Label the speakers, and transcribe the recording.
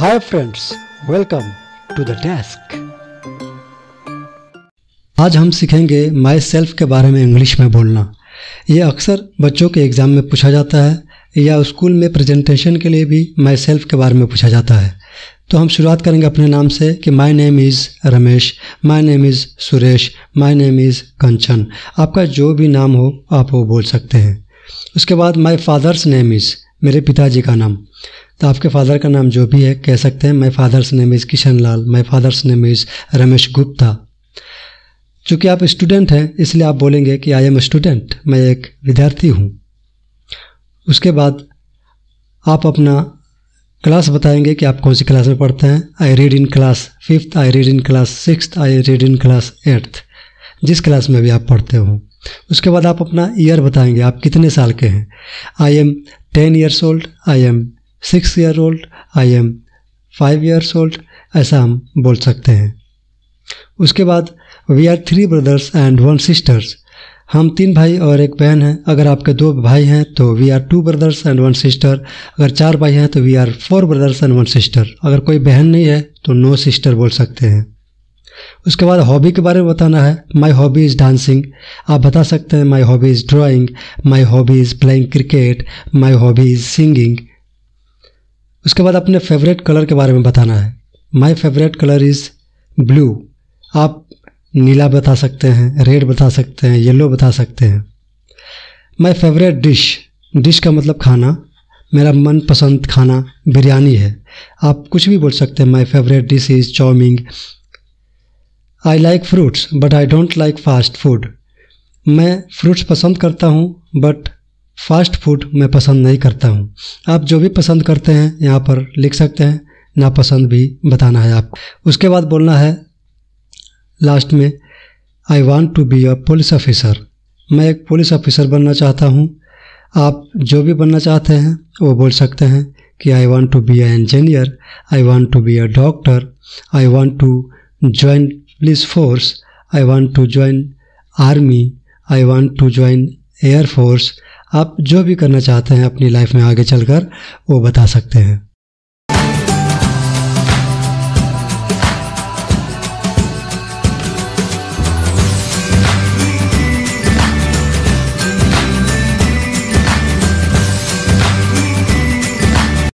Speaker 1: hi friends welcome to the desk आज हम सीखेंगे माई सेल्फ के बारे में इंग्लिश में बोलना ये अक्सर बच्चों के एग्ज़ाम में पूछा जाता है या स्कूल में प्रेजेंटेशन के लिए भी माई सेल्फ के बारे में पूछा जाता है तो हम शुरुआत करेंगे अपने नाम से कि my name is Ramesh my name is Suresh my name is Kanchan आपका जो भी नाम हो आप वो बोल सकते हैं उसके बाद माई फादर्स नेम इज़ मेरे पिताजी का नाम तो आपके फादर का नाम जो भी है कह सकते हैं my father's name is Kishan Lal my father's name is Ramesh Gupta चूँकि आप स्टूडेंट हैं इसलिए आप बोलेंगे कि आई एम स्टूडेंट मैं एक विद्यार्थी हूँ उसके बाद आप अपना क्लास बताएंगे कि आप कौन सी क्लास में पढ़ते हैं I read in class fifth I read in class six I read in class eighth जिस क्लास में भी आप पढ़ते हो उसके बाद आप अपना ईयर बताएंगे आप कितने साल के हैं I am ten years old I am six year old I am five years old ऐसा हम बोल सकते हैं उसके बाद we are three brothers and one sisters हम तीन भाई और एक बहन हैं अगर आपके दो भाई हैं तो we are two brothers and one sister अगर चार भाई हैं तो we are four brothers and one sister अगर कोई बहन नहीं है तो नो सिस्टर बोल सकते हैं उसके बाद हॉबी के बारे में बताना है माई हॉबी इज़ डांसिंग आप बता सकते हैं my hobby is drawing my hobby is playing cricket my hobby is singing उसके बाद अपने फेवरेट कलर के बारे में बताना है my favourite colour is blue आप नीला बता सकते हैं रेड बता सकते हैं येलो बता सकते हैं माय फेवरेट डिश डिश का मतलब खाना मेरा मनपसंद खाना बिरयानी है आप कुछ भी बोल सकते हैं my favourite dish is chowmein I like fruits but I don't like fast food मैं फ्रूट्स पसंद करता हूँ बट फास्ट फूड मैं पसंद नहीं करता हूँ आप जो भी पसंद करते हैं यहाँ पर लिख सकते हैं नापसंद भी बताना है आपको उसके बाद बोलना है लास्ट में I want to be a police officer मैं एक पुलिस ऑफिसर बनना चाहता हूँ आप जो भी बनना चाहते हैं वो बोल सकते हैं कि I want to be a engineer I want to be a doctor I want to join police force I want to join army I want to join air force आप जो भी करना चाहते हैं अपनी लाइफ में आगे चलकर वो बता सकते हैं